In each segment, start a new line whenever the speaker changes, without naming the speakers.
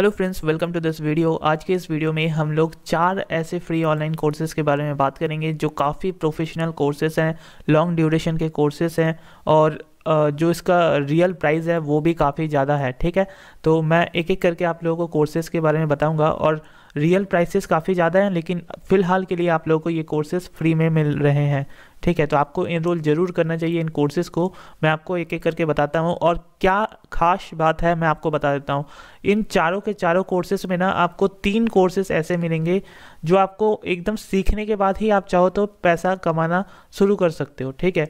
Hello friends welcome to this video आज के इस वीडियो में हम लोग चार ऐसे फ्री ऑनलाइन कोर्सेज़ के बारे में बात करेंगे जो काफ़ी प्रोफेशनल कोर्सेज हैं लॉन्ग ड्यूरेशन के कोर्सेज हैं और जो इसका रियल प्राइस है वो भी काफ़ी ज़्यादा है ठीक है तो मैं एक एक करके आप लोगों को कोर्सेज़ के बारे में बताऊँगा और रियल प्राइसेस काफ़ी ज़्यादा हैं लेकिन फ़िलहाल के लिए आप लोगों को ये कोर्सेज़ फ्री में मिल रहे हैं ठीक है तो आपको इनरोल ज़रूर करना चाहिए इन कोर्सेज़ को मैं आपको एक एक करके बताता हूँ और क्या खास बात है मैं आपको बता देता हूँ इन चारों के चारों कोर्सेज में ना आपको तीन कोर्सेज ऐसे मिलेंगे जो आपको एकदम सीखने के बाद ही आप चाहो तो पैसा कमाना शुरू कर सकते हो ठीक है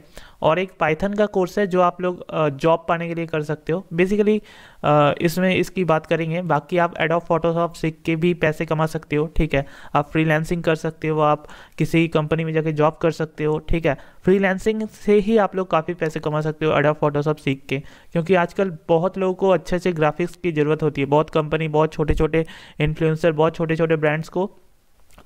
और एक पाइथन का कोर्स है जो आप लोग जॉब पाने के लिए कर सकते हो बेसिकली इसमें इसकी बात करेंगे बाकी आप एडॉप फोटोशॉप सीख के भी पैसे कमा सकते हो ठीक है आप फ्रीलैंसिंग कर सकते हो आप किसी कंपनी में जाके जॉब कर सकते हो ठीक है फ्रीलैंसिंग से ही आप लोग काफ़ी पैसे कमा सकते हो अडा फोटोशॉप सीख के क्योंकि आजकल बहुत लोगों को अच्छे अच्छे ग्राफिक्स की ज़रूरत होती है बहुत कंपनी बहुत छोटे छोटे इन्फ्लुएंसर बहुत छोटे छोटे ब्रांड्स को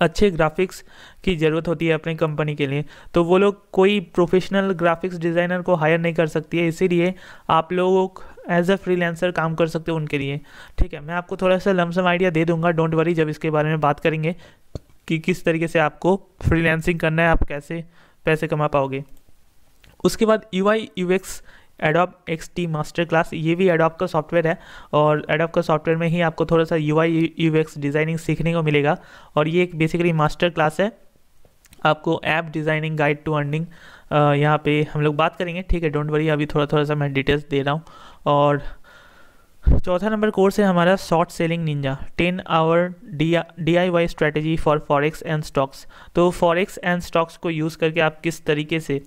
अच्छे ग्राफिक्स की ज़रूरत होती है अपनी कंपनी के लिए तो वो लोग कोई प्रोफेशनल ग्राफिक्स डिज़ाइनर को हायर नहीं कर सकती है इसीलिए आप लोग एज अ फ्रीलांसर काम कर सकते हो उनके लिए ठीक है मैं आपको थोड़ा सा लमसम आइडिया दे दूंगा डोंट वरी जब इसके बारे में बात करेंगे कि किस तरीके से आपको फ्रीलैंसिंग करना है आप कैसे पैसे कमा पाओगे उसके बाद U I U X Adobe X D master class ये भी एडोप का सॉफ्टवेयर है और एडोप का सॉफ्टवेयर में ही आपको थोड़ा सा U I U X designing सीखने को मिलेगा और ये एक बेसिकली मास्टर क्लास है आपको app designing guide to earning यहाँ पे हम लोग बात करेंगे ठीक है डोंट वरी अभी थोड़ा थोड़ा सा मैं डिटेल्स दे रहा हूँ और चौथा नंबर कोर्स है हमारा short selling ninja ten hour D I Y strategy for forex and stocks तो फॉरेक्स एंड स्टॉक्स को यूज़ करके आप किस तरीके से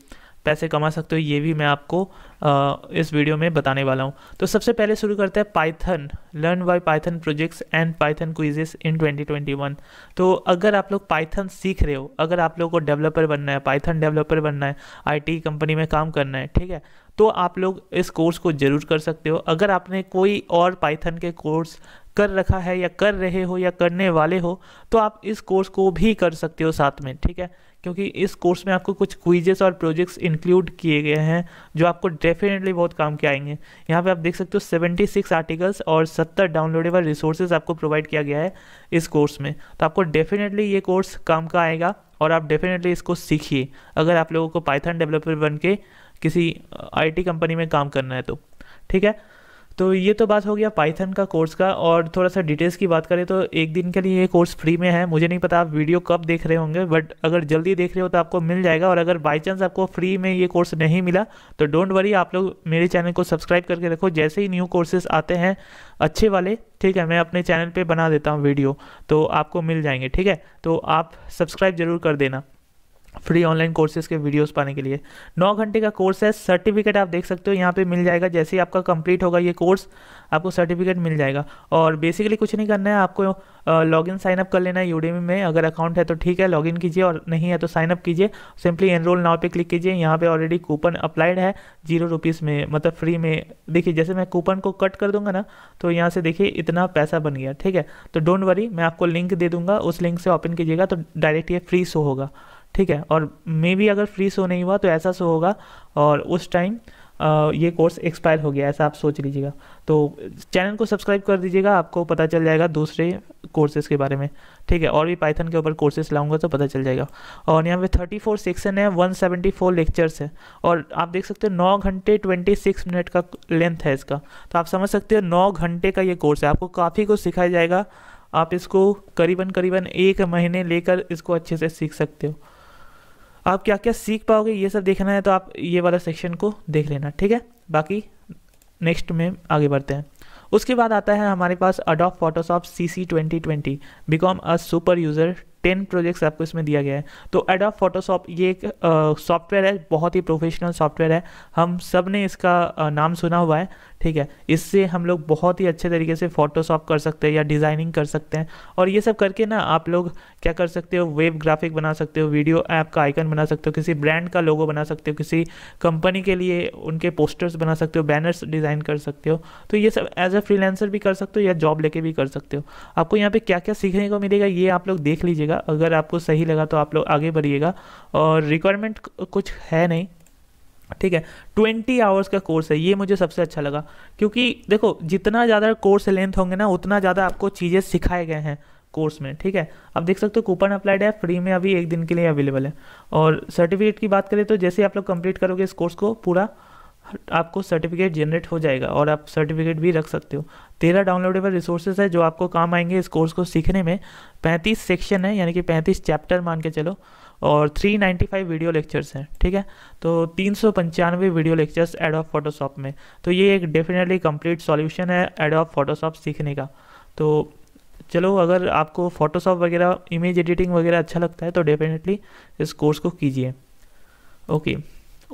पैसे कमा सकते हो ये भी मैं आपको आ, इस वीडियो में बताने वाला हूँ तो सबसे पहले शुरू करते हैं Python learn by Python projects and Python quizzes in 2021 तो अगर आप लोग पाइथन सीख रहे हो अगर आप लोग को डेवलपर बनना है पाइथन डेवलपर बनना है आईटी कंपनी में काम करना है ठीक है तो आप लोग इस कोर्स को ज़रूर कर सकते हो अगर आपने कोई और पाइथन के कोर्स कर रखा है या कर रहे हो या करने वाले हो तो आप इस कोर्स को भी कर सकते हो साथ में ठीक है क्योंकि इस कोर्स में आपको कुछ क्विजेस और प्रोजेक्ट्स इंक्लूड किए गए हैं जो आपको डेफिनेटली बहुत काम के आएंगे यहाँ पे आप देख सकते हो 76 आर्टिकल्स और 70 डाउनलोडेबल रिसोर्सेज आपको प्रोवाइड किया गया है इस कोर्स में तो आपको डेफिनेटली ये कोर्स काम का आएगा और आप डेफिनेटली इसको सीखिए अगर आप लोगों को पाइथन डेवलपर बन के किसी आईटी कंपनी में काम करना है तो ठीक है तो ये तो बात हो गया पाइथन का कोर्स का और थोड़ा सा डिटेल्स की बात करें तो एक दिन के लिए ये कोर्स फ्री में है मुझे नहीं पता आप वीडियो कब देख रहे होंगे बट अगर जल्दी देख रहे हो तो आपको मिल जाएगा और अगर बाई चांस आपको फ्री में ये कोर्स नहीं मिला तो डोंट वरी आप लोग मेरे चैनल को सब्सक्राइब करके रखो जैसे ही न्यू कोर्सेज आते हैं अच्छे वाले ठीक है मैं अपने चैनल पर बना देता हूँ वीडियो तो आपको मिल जाएंगे ठीक है तो आप सब्सक्राइब जरूर कर देना फ्री ऑनलाइन कोर्सेज के वीडियोस पाने के लिए नौ घंटे का कोर्स है सर्टिफिकेट आप देख सकते हो यहाँ पे मिल जाएगा जैसे ही आपका कंप्लीट होगा ये कोर्स आपको सर्टिफिकेट मिल जाएगा और बेसिकली कुछ नहीं करना है आपको लॉगिन साइन अप कर लेना है यूडीमी में अगर अकाउंट है तो ठीक है लॉगिन कीजिए और नहीं है तो साइन अप कीजिए सिंपली एनरोल नाव पे क्लिक कीजिए यहाँ पे ऑलरेडी कूपन अप्लाइड है जीरो रुपीज़ में मतलब फ्री में देखिए जैसे मैं कूपन को कट कर दूंगा ना तो यहाँ से देखिए इतना पैसा बन गया ठीक है तो डोंट वरी मैं आपको लिंक दे दूंगा उस लिंक से ओपन कीजिएगा तो डायरेक्ट ये फ्री शो होगा ठीक है और मे भी अगर फ्री शो नहीं हुआ तो ऐसा शो होगा और उस टाइम ये कोर्स एक्सपायर हो गया ऐसा आप सोच लीजिएगा तो चैनल को सब्सक्राइब कर दीजिएगा आपको पता चल जाएगा दूसरे कोर्सेज के बारे में ठीक है और भी पाइथन के ऊपर कोर्सेज लाऊंगा तो पता चल जाएगा और यहाँ पे 34 सेक्शन है 174 लेक्चर्स है और आप देख सकते हो नौ घंटे 26 मिनट का लेंथ है इसका तो आप समझ सकते हो नौ घंटे का ये कोर्स है आपको काफ़ी कुछ सिखाया जाएगा आप इसको करीबन करीबन एक महीने लेकर इसको अच्छे से सीख सकते हो आप क्या क्या सीख पाओगे ये सब देखना है तो आप ये वाला सेक्शन को देख लेना ठीक है बाकी नेक्स्ट में आगे बढ़ते हैं उसके बाद आता है हमारे पास Adobe Photoshop C C twenty twenty become a super user ten projects आपको इसमें दिया गया है तो एडॉप फोटोशॉप ये एक सॉफ्टवेयर है बहुत ही प्रोफेशनल सॉफ्टवेयर है हम सब ने इसका आ, नाम सुना हुआ है ठीक है इससे हम लोग बहुत ही अच्छे तरीके से फोटोशॉप कर सकते हैं या डिज़ाइनिंग कर सकते हैं और ये सब करके ना आप लोग क्या कर सकते हो वेब ग्राफिक बना सकते हो वीडियो ऐप का आइकन बना सकते हो किसी ब्रांड का लोगो बना सकते हो किसी कंपनी के लिए उनके पोस्टर्स बना सकते हो बैनर्स डिज़ाइन कर सकते हो तो ये सब एज अ फ्रीलैंसर भी कर सकते हो या जॉब लेके भी कर सकते हो आपको यहाँ पे क्या क्या सीखने को मिलेगा ये आप लोग देख लीजिएगा कीजिएगा अगर आपको सही लगा तो आप लोग आगे बढ़िएगा और रिक्वायरमेंट कुछ है नहीं ठीक है ट्वेंटी आवर्स का कोर्स है ये मुझे सबसे अच्छा लगा क्योंकि देखो जितना ज़्यादा कोर्स लेंथ होंगे ना उतना ज़्यादा आपको चीज़ें सिखाए गए हैं कोर्स में ठीक है आप देख सकते हो कूपन अप्लाइड है फ्री में अभी एक दिन के लिए अवेलेबल है और सर्टिफिकेट की बात करें तो जैसे आप लोग कंप्लीट करोगे इस कोर्स को पूरा आपको सर्टिफिकेट जनरेट हो जाएगा और आप सर्टिफिकेट भी रख सकते हो तेरह डाउनलोडेबल रिसोर्सेज है जो आपको काम आएंगे इस कोर्स को सीखने में पैंतीस सेक्शन है यानी कि पैंतीस चैप्टर मान के चलो और 395 वीडियो लेक्चर्स हैं ठीक है तो तीन वीडियो लेक्चर्स एड ऑफ़ फोटोशॉप में तो ये एक डेफिनेटली कंप्लीट सॉल्यूशन है एड ऑफ फोटोशॉप सीखने का तो चलो अगर आपको फोटोशॉप वगैरह इमेज एडिटिंग वगैरह अच्छा लगता है तो डेफिनेटली इस कोर्स को कीजिए ओके okay.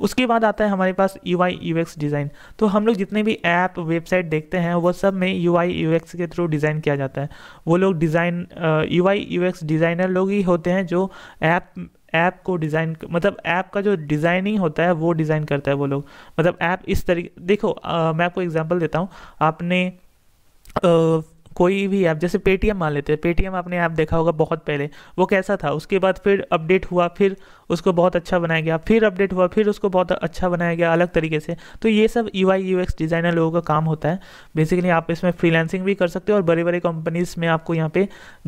उसके बाद आता है हमारे पास U I U X design तो हम लोग जितने भी ऐप वेबसाइट देखते हैं वो सब में यू आई यू एक्स के थ्रू डिज़ाइन किया जाता है वो लोग design U I U X designer लोग ही होते हैं जो ऐप ऐप को डिज़ाइन मतलब ऐप का जो डिज़ाइनिंग होता है वो डिज़ाइन करता है वो लोग मतलब ऐप इस तरीके देखो आ, मैं आपको एग्जाम्पल देता हूँ आपने आ, कोई भी ऐप जैसे पेटीएम मान लेते हैं पेटीएम आपने ऐप देखा होगा बहुत पहले वो कैसा था उसके बाद फिर अपडेट हुआ फिर उसको बहुत अच्छा बनाया गया फिर अपडेट हुआ फिर उसको बहुत अच्छा बनाया गया अलग तरीके से तो ये सब U I U X designer लोगों का काम होता है बेसिकली आप इसमें फ्रीलांसिंग भी कर सकते हो और बड़े बड़े कंपनीज में आपको यहाँ पे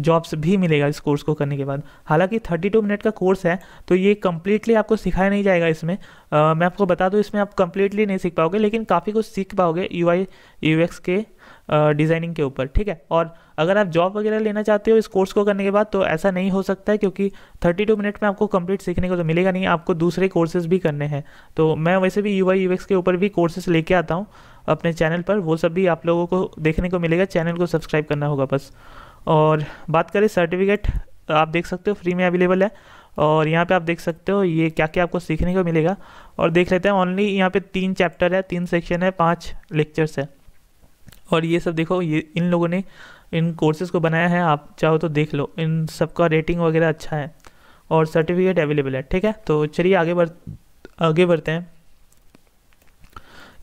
जॉब्स भी मिलेगा इस कोर्स को करने के बाद हालांकि थर्टी टू मिनट का कोर्स है तो ये कम्प्लीटली आपको सिखाया नहीं जाएगा इसमें आ, मैं आपको बता दूँ इसमें आप कम्प्लीटली नहीं सीख पाओगे लेकिन काफ़ी कुछ सीख पाओगे यू आई यू एक्स के डिज़ाइनिंग के ऊपर ठीक है और अगर आप जॉब वगैरह लेना चाहते हो इस कोर्स को करने के बाद तो ऐसा नहीं हो सकता है क्योंकि थर्टी टू मिनट में आपको कंप्लीट सीखने करने को तो मिलेगा नहीं आपको दूसरे कोर्सेज भी करने हैं तो मैं वैसे भी यू आई के ऊपर भी कोर्सेज लेके आता हूँ अपने चैनल पर वो सब भी आप लोगों को देखने को मिलेगा चैनल को सब्सक्राइब करना होगा बस और बात करें सर्टिफिकेट आप देख सकते हो फ्री में अवेलेबल है और यहाँ पे आप देख सकते हो ये क्या क्या आपको सीखने को मिलेगा और देख लेते हैं ओनली यहाँ पे तीन चैप्टर है तीन सेक्शन है पांच लेक्चर्स है और ये सब देखो ये इन लोगों ने इन कोर्सेज़ को बनाया है आप चाहो तो देख लो इन सबका रेटिंग वगैरह अच्छा है और सर्टिफिकेट अवेलेबल है ठीक है तो चलिए आगे बढ़ आगे बढ़ते हैं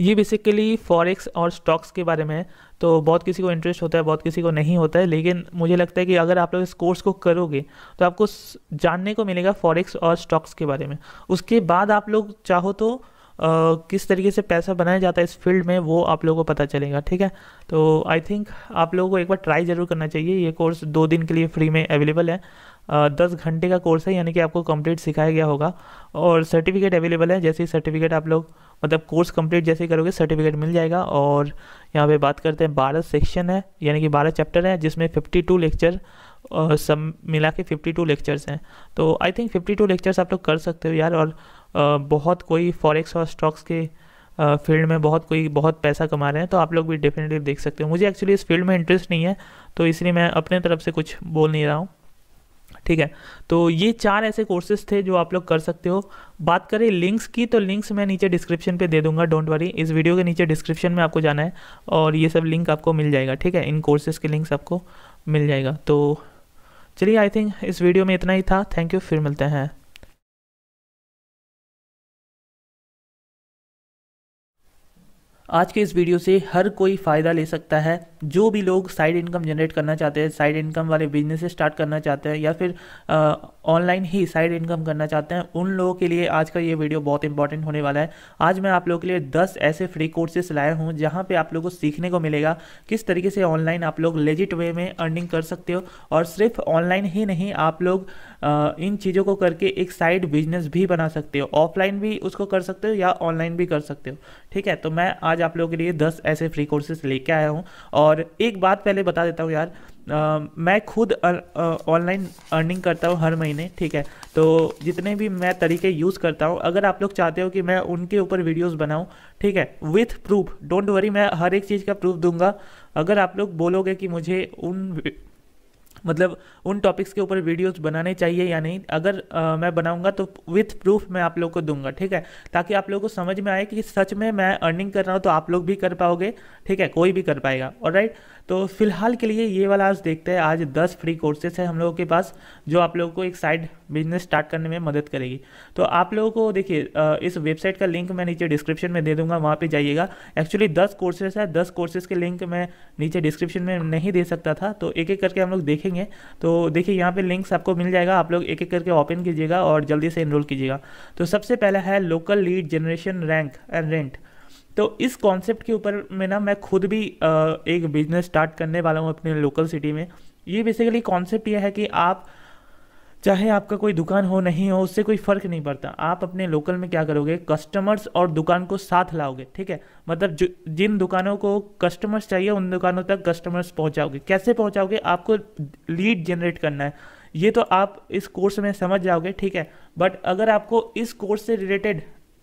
ये बेसिकली फॉरेक्स और स्टॉक्स के बारे में है तो बहुत किसी को इंटरेस्ट होता है बहुत किसी को नहीं होता है लेकिन मुझे लगता है कि अगर आप लोग इस कोर्स को करोगे तो आपको जानने को मिलेगा फॉरेक्स और स्टॉक्स के बारे में उसके बाद आप लोग चाहो तो Uh, किस तरीके से पैसा बनाया जाता है इस फील्ड में वो आप लोगों को पता चलेगा ठीक है तो आई थिंक आप लोगों को एक बार ट्राई ज़रूर करना चाहिए ये कोर्स दो दिन के लिए फ्री में अवेलेबल है दस घंटे का कोर्स है यानी कि आपको कंप्लीट सिखाया गया होगा और सर्टिफिकेट अवेलेबल है जैसे ही सर्टिफिकेट आप लोग मतलब कोर्स कंप्लीट जैसे ही करोगे सर्टिफिकेट मिल जाएगा और यहाँ पे बात करते हैं बारह सेक्शन है यानी कि बारह चैप्टर हैं जिसमें फिफ्टी टू लेक्चर सब मिला के फिफ्टी टू लेक्चर्स हैं तो I think fifty two lectures आप लोग कर सकते हो यार और बहुत कोई फॉरेक्स और स्टॉक्स के फील्ड में बहुत कोई बहुत पैसा कमा रहे हैं तो आप लोग भी डेफिनेटली देख सकते हो मुझे एक्चुअली इस फील्ड में इंटरेस्ट नहीं है तो इसलिए मैं अपने तरफ से कुछ बोल नहीं रहा हूँ ठीक है तो ये चार ऐसे कोर्सेज थे जो आप लोग कर सकते हो बात करें लिंक्स की तो लिंक्स मैं नीचे डिस्क्रिप्शन पे दे दूंगा डोंट वरी इस वीडियो के नीचे डिस्क्रिप्शन में आपको जाना है और ये सब लिंक आपको मिल जाएगा ठीक है इन कोर्सेज़ के लिंक्स आपको मिल जाएगा तो चलिए आई थिंक इस वीडियो में इतना ही था थैंक यू फिर मिलते हैं आज के इस वीडियो से हर कोई फ़ायदा ले सकता है जो भी लोग साइड इनकम जनरेट करना चाहते हैं साइड इनकम वाले बिजनेस स्टार्ट करना चाहते हैं या फिर ऑनलाइन ही साइड इनकम करना चाहते हैं उन लोगों के लिए आज का ये वीडियो बहुत इंपॉर्टेंट होने वाला है आज मैं आप लोगों के लिए 10 ऐसे फ्री कोर्सेस लाया हूँ जहाँ पर आप लोग को सीखने को मिलेगा किस तरीके से ऑनलाइन आप लोग लेजिट वे में अर्निंग कर सकते हो और सिर्फ ऑनलाइन ही नहीं आप लोग इन चीज़ों को करके एक साइड बिजनेस भी बना सकते हो ऑफलाइन भी उसको कर सकते हो या ऑनलाइन भी कर सकते हो ठीक है तो मैं आज आज आप लोगों के लिए दस ऐसे फ्री कोर्सेस लेके आया हूँ और एक बात पहले बता देता हूँ यार आ, मैं खुद ऑनलाइन अर्निंग करता हूँ हर महीने ठीक है तो जितने भी मैं तरीके यूज़ करता हूँ अगर आप लोग चाहते हो कि मैं उनके ऊपर वीडियोस बनाऊँ ठीक है विथ प्रूफ डोंट वरी मैं हर एक चीज़ का प्रूफ दूंगा अगर आप लोग बोलोगे कि मुझे उन मतलब उन टॉपिक्स के ऊपर वीडियोस बनाने चाहिए या नहीं अगर आ, मैं बनाऊंगा तो विथ प्रूफ मैं आप लोग को दूंगा ठीक है ताकि आप लोग को समझ में आए कि सच में मैं अर्निंग कर रहा हूँ तो आप लोग भी कर पाओगे ठीक है कोई भी कर पाएगा और राइट तो फिलहाल के लिए ये वाला आज देखते हैं आज दस फ्री कोर्सेस है हम लोगों के पास जो आप लोगों को एक साइड बिजनेस स्टार्ट करने में मदद करेगी तो आप लोगों को देखिए इस वेबसाइट का लिंक मैं नीचे डिस्क्रिप्शन में दे दूंगा वहाँ पर जाइएगा एक्चुअली दस कोर्सेस है दस कोर्सेज के लिंक मैं नीचे डिस्क्रिप्शन में नहीं दे सकता था तो एक एक करके हम लोग देखेंगे तो देखिए यहाँ पर लिंक्स आपको मिल जाएगा आप लोग एक एक करके ओपन कीजिएगा और जल्दी से इनरोल कीजिएगा तो सबसे पहला है local lead generation rank and rent तो इस कॉन्सेप्ट के ऊपर में ना मैं खुद भी एक बिजनेस स्टार्ट करने वाला हूँ अपने लोकल सिटी में ये बेसिकली कॉन्सेप्ट यह है कि आप चाहे आपका कोई दुकान हो नहीं हो उससे कोई फ़र्क नहीं पड़ता आप अपने लोकल में क्या करोगे कस्टमर्स और दुकान को साथ लाओगे ठीक है मतलब जो जिन दुकानों को कस्टमर्स चाहिए उन दुकानों तक कस्टमर्स पहुंचाओगे कैसे पहुंचाओगे आपको लीड जनरेट करना है ये तो आप इस कोर्स में समझ जाओगे ठीक है बट अगर आपको इस कोर्स से रिलेटेड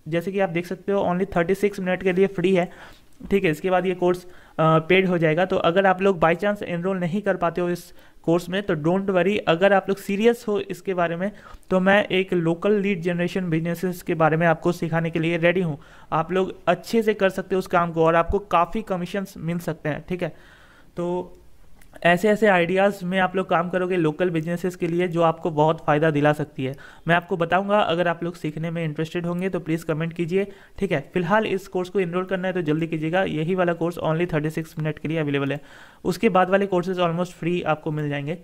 जैसे कि आप देख सकते हो ओनली थर्टी सिक्स मिनट के लिए फ्री है ठीक है इसके बाद ये कोर्स पेड हो जाएगा तो अगर आप लोग बाई चांस एनरोल नहीं कर पाते हो इस कोर्स में तो डोंट वरी अगर आप लोग सीरियस हो इसके बारे में तो मैं एक लोकल लीड जनरेशन बिजनेसेस के बारे में आपको सिखाने के लिए रेडी हूँ आप लोग अच्छे से कर सकते हो उस काम को और आपको काफ़ी कमीशन मिल सकते हैं ठीक है तो ऐसे ऐसे आइडियाज़ में आप लोग काम करोगे लोकल बिजनेसेस के लिए जो आपको बहुत फ़ायदा दिला सकती है मैं आपको बताऊंगा अगर आप लोग सीखने में इंटरेस्टेड होंगे तो प्लीज़ कमेंट कीजिए ठीक है फिलहाल इस कोर्स को इनरोल करना है तो जल्दी कीजिएगा यही वाला course only thirty six minute के लिए अवेलेबल है उसके बाद वाले कोर्सेज ऑलमोस्ट फ्री आपको मिल जाएंगे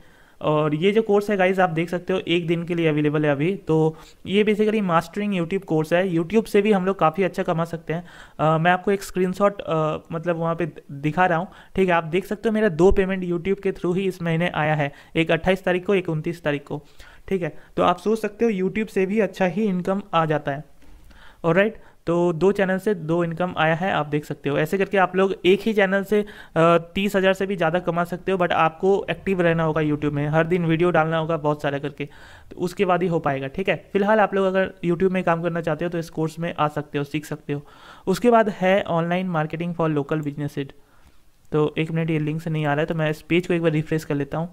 और ये जो कोर्स है गाइज आप देख सकते हो एक दिन के लिए अवेलेबल है अभी तो ये बेसिकली मास्टरिंग यूट्यूब कोर्स है यूट्यूब से भी हम लोग काफ़ी अच्छा कमा सकते हैं आ, मैं आपको एक स्क्रीनशॉट मतलब वहाँ पे दिखा रहा हूँ ठीक है आप देख सकते हो मेरा दो पेमेंट यूट्यूब के थ्रू ही इस महीने आया है एक अट्ठाईस तारीख को एक उनतीस तारीख को ठीक है तो आप सोच सकते हो यूट्यूब से भी अच्छा ही इनकम आ जाता है और राइट तो दो चैनल से दो इनकम आया है आप देख सकते हो ऐसे करके आप लोग एक ही चैनल से तीस हज़ार से भी ज़्यादा कमा सकते हो बट आपको एक्टिव रहना होगा यूट्यूब में हर दिन वीडियो डालना होगा बहुत सारा करके तो उसके बाद ही हो पाएगा ठीक है फिलहाल आप लोग अगर यूट्यूब में काम करना चाहते हो तो इस कोर्स में आ सकते हो सीख सकते हो उसके बाद है online marketing for local business तो एक मिनट ये लिंक से नहीं आ रहा है तो मैं इस पेज को एक बार रिफ्रेश कर लेता हूँ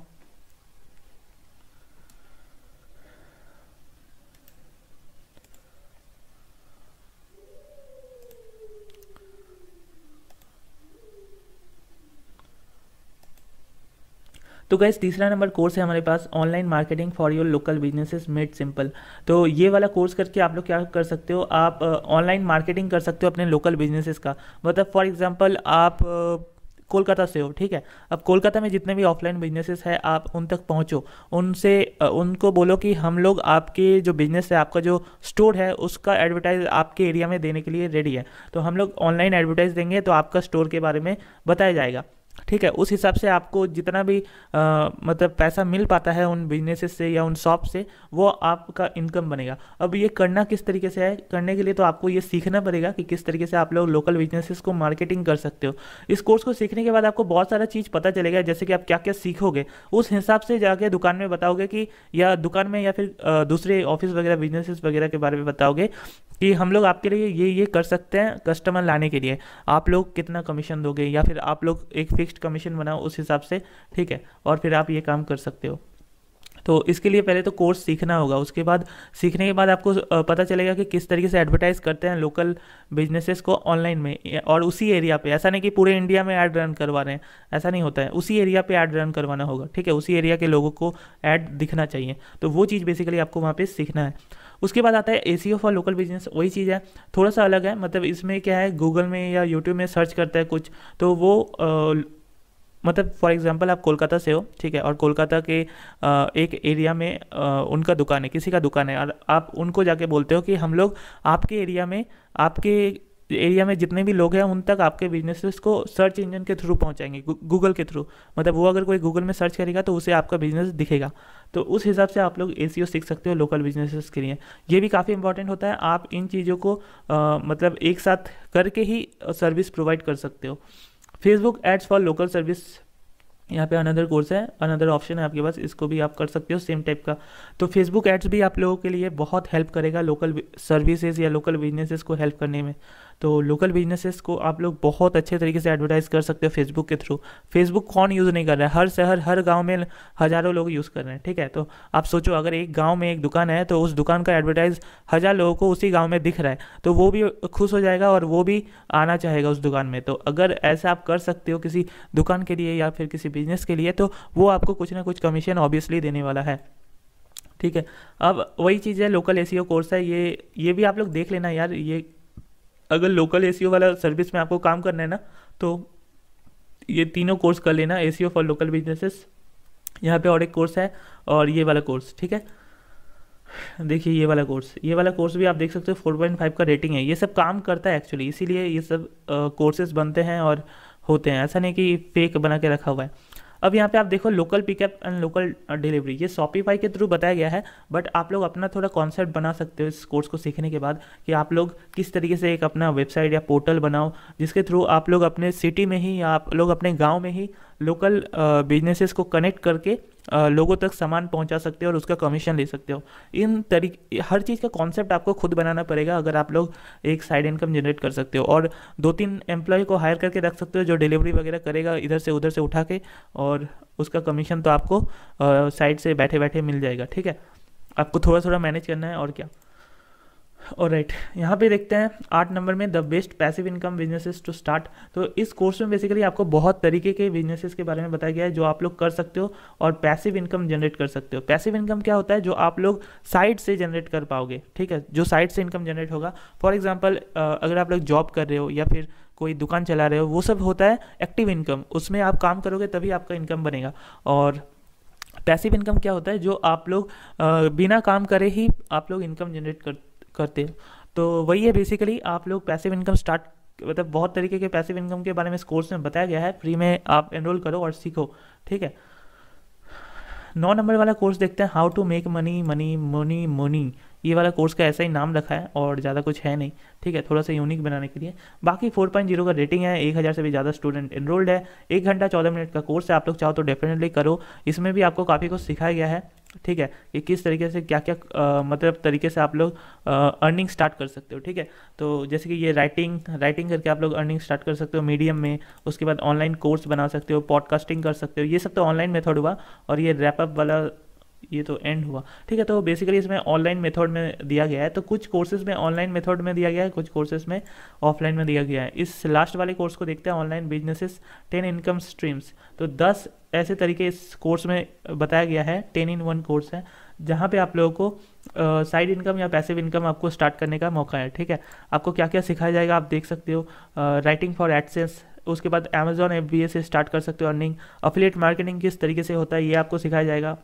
तो गैस तीसरा नंबर कोर्स है हमारे पास online marketing for your local businesses made simple तो ये वाला कोर्स करके आप लोग क्या कर सकते हो आप ऑनलाइन मार्केटिंग कर सकते हो अपने लोकल बिजनेसेस का मतलब फॉर एग्जांपल आप कोलकाता से हो ठीक है अब कोलकाता में जितने भी ऑफलाइन बिजनेसेस हैं आप उन तक पहुंचो उनसे उनको बोलो कि हम लोग आपके जो बिजनेस है आपका जो स्टोर है उसका एडवर्टाइज आपके एरिया में देने के लिए रेडी है तो हम लोग ऑनलाइन एडवर्टाइज देंगे तो आपका स्टोर के बारे में बताया जाएगा ठीक है उस हिसाब से आपको जितना भी आ, मतलब पैसा मिल पाता है उन बिजनेसेस से या उन शॉप से वो आपका इनकम बनेगा अब ये करना किस तरीके से है करने के लिए तो आपको ये सीखना पड़ेगा कि किस तरीके से आप लोग लोकल बिजनेसेस को मार्केटिंग कर सकते हो इस कोर्स को सीखने के बाद आपको बहुत सारा चीज़ पता चलेगा जैसे कि आप क्या क्या सीखोगे उस हिसाब से जाके दुकान में बताओगे कि या दुकान में या फिर दूसरे ऑफिस वगैरह बिजनेसेस वगैरह के बारे में बताओगे कि हम लोग आपके लिए ये ये कर सकते हैं कस्टमर लाने के लिए आप लोग कितना कमीशन दोगे या फिर आप लोग एक फिक्स्ड कमीशन बनाओ उस हिसाब से ठीक है और फिर आप ये काम कर सकते हो तो इसके लिए पहले तो कोर्स सीखना होगा उसके बाद सीखने के बाद आपको पता चलेगा कि किस तरीके से एडवर्टाइज़ करते हैं लोकल बिजनेसेस को ऑनलाइन में और उसी एरिया पे ऐसा नहीं कि पूरे इंडिया में ऐड रन करवा रहे हैं ऐसा नहीं होता है उसी एरिया पे ऐड रन करवाना होगा ठीक है उसी एरिया के लोगों को ऐड दिखना चाहिए तो वो चीज़ बेसिकली आपको वहाँ पर सीखना है उसके बाद आता है S E O for local business वही चीज़ है थोड़ा सा अलग है मतलब इसमें क्या है गूगल में या यूट्यूब में सर्च करता है कुछ तो वो आ, मतलब फॉर एग्जांपल आप कोलकाता से हो ठीक है और कोलकाता के एक एरिया में उनका दुकान है किसी का दुकान है और आप उनको जाके बोलते हो कि हम लोग आपके एरिया में आपके एरिया में जितने भी लोग हैं उन तक आपके बिजनेस को सर्च इंजन के थ्रू पहुंचाएंगे गूगल के थ्रू मतलब वो अगर कोई गूगल में सर्च करेगा तो उसे आपका बिजनेस दिखेगा तो उस हिसाब से आप लोग ए e सीख सकते हो लोकल बिजनेसेस के लिए ये भी काफ़ी इंपॉर्टेंट होता है आप इन चीज़ों को आ, मतलब एक साथ करके ही सर्विस प्रोवाइड कर सकते हो Facebook ads for local service यहाँ पे अनदर कोर्स है अनदर ऑप्शन है आपके पास इसको भी आप कर सकते हो सेम टाइप का तो फेसबुक एड्स भी आप लोगों के लिए बहुत हेल्प करेगा लोकल सर्विसेज या लोकल बिजनेसेस को हेल्प करने में तो लोकल बिजनेसेस को आप लोग बहुत अच्छे तरीके से एडवर्टाइज़ कर सकते हो फेसबुक के थ्रू फेसबुक कौन यूज़ नहीं कर रहा है हर शहर हर गाँव में हज़ारों लोग यूज़ कर रहे हैं ठीक है तो आप सोचो अगर एक गाँव में एक दुकान है तो उस दुकान का एडवर्टाइज़ हज़ार लोगों को उसी गाँव में दिख रहा है तो वो भी खुश हो जाएगा और वो भी आना चाहेगा उस दुकान में तो अगर ऐसा आप कर सकते हो किसी दुकान के लिए या फिर किसी बिजनेस के लिए तो वो आपको कुछ ना कुछ कमीशन ऑब्वियसली देने वाला है ठीक है अब वही चीज़ है लोकल एसीओ कोर्स है ये ये भी आप लोग देख लेना यार ये अगर लोकल ए वाला सर्विस में आपको काम करना है ना तो ये तीनों कोर्स कर लेना ए फॉर लोकल बिजनेसेस यहाँ पे और एक कोर्स है और ये वाला कोर्स ठीक है देखिए ये वाला कोर्स ये वाला कोर्स भी आप देख सकते हो फोर पॉइंट फाइव का रेटिंग है ये सब काम करता है एक्चुअली इसीलिए ये सब कोर्सेज बनते हैं और होते हैं ऐसा नहीं कि फेक बना के रखा हुआ है अब यहाँ पे आप देखो local pickup and local delivery ये शॉपीफाई के थ्रू बताया गया है बट आप लोग अपना थोड़ा कॉन्सेप्ट बना सकते हो इस कोर्स को सीखने के बाद कि आप लोग किस तरीके से एक अपना वेबसाइट या पोर्टल बनाओ जिसके थ्रू आप लोग अपने सिटी में ही या आप लोग अपने गाँव में ही लोकल बिजनेसेस uh, को कनेक्ट करके लोगों तक सामान पहुंचा सकते हो और उसका कमीशन ले सकते हो इन तरीके हर चीज़ का कॉन्सेप्ट आपको खुद बनाना पड़ेगा अगर आप लोग एक साइड इनकम जनरेट कर सकते हो और दो तीन एम्प्लॉय को हायर करके रख सकते हो जो डिलीवरी वगैरह करेगा इधर से उधर से उठा के और उसका कमीशन तो आपको साइड से बैठे बैठे मिल जाएगा ठीक है आपको थोड़ा थोड़ा मैनेज करना है और क्या और राइट यहाँ पे देखते हैं आठ नंबर में the best passive income businesses to start तो इस कोर्स में बेसिकली आपको बहुत तरीके के बिजनेसेस के बारे में बताया गया है जो आप लोग कर सकते हो और पैसिव इनकम जनरेट कर सकते हो पैसिव इनकम क्या होता है जो आप लोग साइड से जनरेट कर पाओगे ठीक है जो साइड से इनकम जनरेट होगा फॉर एग्जाम्पल अगर आप लोग जॉब कर रहे हो या फिर कोई दुकान चला रहे हो वो सब होता है एक्टिव इनकम उसमें आप काम करोगे तभी आपका इनकम बनेगा और पैसिव इनकम क्या होता है जो आप लोग बिना काम करे ही आप लोग इनकम जनरेट कर करते हैं तो वही है बेसिकली आप लोग पैसिव इनकम स्टार्ट मतलब बहुत तरीके के पैसिव इनकम के बारे में इस कोर्स में बताया गया है फ्री में आप एनरोल करो और सीखो ठीक है नौ नंबर वाला कोर्स देखते हैं how to make money money money money ये वाला कोर्स का ऐसा ही नाम रखा है और ज़्यादा कुछ है नहीं ठीक है थोड़ा सा यूनिक बनाने के लिए बाकी फोर पॉइंट जीरो का रेटिंग है एक हज़ार से भी ज़्यादा स्टूडेंट इनरोल्ड है एक घंटा चौदह मिनट का कोर्स है आप लोग चाहो तो डेफिनेटली करो इसमें भी आपको काफ़ी कुछ सिखाया गया है ठीक है कि किस तरीके से क्या क्या आ, मतलब तरीके से आप लोग अर्निंग स्टार्ट कर सकते हो ठीक है तो जैसे कि ये राइटिंग राइटिंग करके आप लोग अर्निंग स्टार्ट कर सकते हो मीडियम में उसके बाद ऑनलाइन कोर्स बना सकते हो पॉडकास्टिंग कर सकते हो ये सब तो ऑनलाइन मेथड हुआ और ये रैपअप वाला ये तो एंड हुआ ठीक है तो बेसिकली इसमें ऑनलाइन मेथड में दिया गया है तो कुछ कोर्सेज में ऑनलाइन मेथड में दिया गया है कुछ कोर्सेज में ऑफलाइन में दिया गया है इस लास्ट वाले कोर्स को देखते हैं online businesses ten income streams तो दस ऐसे तरीके इस कोर्स में बताया गया है टेन इन वन कोर्स है जहाँ पे आप लोगों को साइड इनकम या पैसिव इनकम आपको स्टार्ट करने का मौका है ठीक है आपको क्या क्या सिखाया जाएगा आप देख सकते हो राइटिंग फॉर एडसेस उसके बाद अमेजोन एफ से स्टार्ट कर सकते हो अर्निंग अफिलेट मार्केटिंग किस तरीके से होता है ये आपको सिखाया जाएगा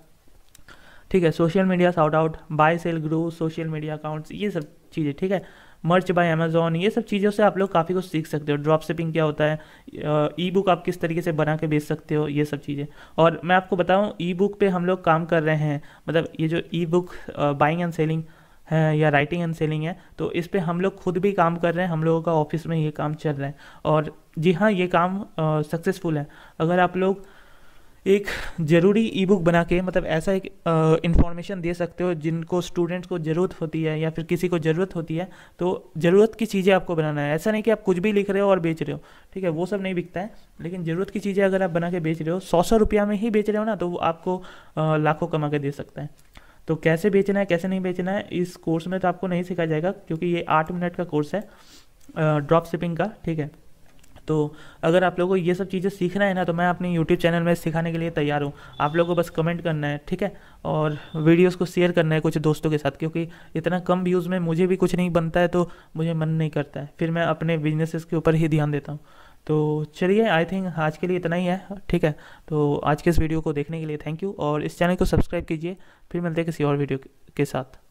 ठीक है social media shout out buy sell grow social media accounts ये सब चीज़ें ठीक है मर्च बाय अमेजोन ये सब चीज़ों से आप लोग काफ़ी कुछ सीख सकते हो ड्रॉप शिपिंग क्या होता है ई बुक आप किस तरीके से बना के बेच सकते हो ये सब चीज़ें और मैं आपको बताऊँ ई बुक पर हम लोग काम कर रहे हैं मतलब ये जो ebook buying and selling है या राइटिंग एंड सेलिंग है तो इस पर हम लोग खुद भी काम कर रहे हैं हम लोगों का ऑफिस में ये काम चल रहा है और जी हाँ ये काम सक्सेसफुल है अगर आप लोग एक ज़रूरी ई बुक बना के मतलब ऐसा एक इन्फॉर्मेशन दे सकते हो जिनको स्टूडेंट्स को ज़रूरत होती है या फिर किसी को ज़रूरत होती है तो ज़रूरत की चीज़ें आपको बनाना है ऐसा नहीं कि आप कुछ भी लिख रहे हो और बेच रहे हो ठीक है वो सब नहीं बिकता है लेकिन ज़रूरत की चीज़ें अगर आप बना के बेच रहे हो सौ सौ रुपया में ही बेच रहे हो ना तो वो आपको लाखों कमा के दे सकता है तो कैसे बेचना है कैसे नहीं बेचना है इस कोर्स में तो आपको नहीं सिखाया जाएगा क्योंकि ये आठ मिनट का कोर्स है ड्रॉप शिपिंग का ठीक है तो अगर आप लोगों को ये सब चीज़ें सीखना है ना तो मैं अपने यूट्यूब चैनल में सिखाने के लिए तैयार हूँ आप लोगों को बस कमेंट करना है ठीक है और वीडियोस को शेयर करना है कुछ दोस्तों के साथ क्योंकि इतना कम व्यूज़ में मुझे भी कुछ नहीं बनता है तो मुझे मन नहीं करता है फिर मैं अपने बिजनेसेस के ऊपर ही ध्यान देता हूँ तो चलिए आई थिंक आज के लिए इतना ही है ठीक है तो आज के इस वीडियो को देखने के लिए थैंक यू और इस चैनल को सब्सक्राइब कीजिए फिर मिलते हैं किसी और वीडियो के साथ